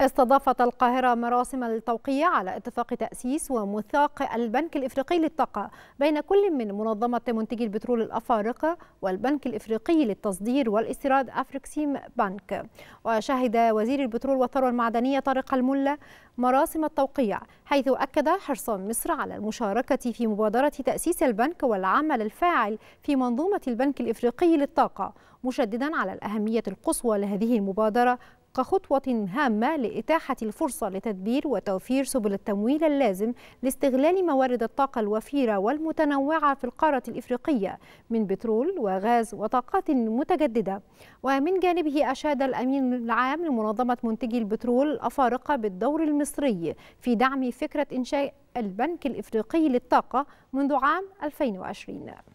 استضافت القاهرة مراسم التوقيع على اتفاق تأسيس وميثاق البنك الإفريقي للطاقة بين كل من منظمة منتجي البترول الأفارقة والبنك الإفريقي للتصدير والاستيراد أفريكسيم بنك وشهد وزير البترول والثروة المعدنية طارق الملا مراسم التوقيع حيث أكد حرص مصر على المشاركة في مبادرة تأسيس البنك والعمل الفاعل في منظومة البنك الإفريقي للطاقة مشددا على الأهمية القصوى لهذه المبادرة كخطوة هامة لإتاحة الفرصة لتدبير وتوفير سبل التمويل اللازم لاستغلال موارد الطاقة الوفيرة والمتنوعة في القارة الإفريقية من بترول وغاز وطاقات متجددة ومن جانبه أشاد الأمين العام لمنظمة منتجي البترول الأفارقة بالدور المصري في دعم فكرة إنشاء البنك الإفريقي للطاقة منذ عام 2020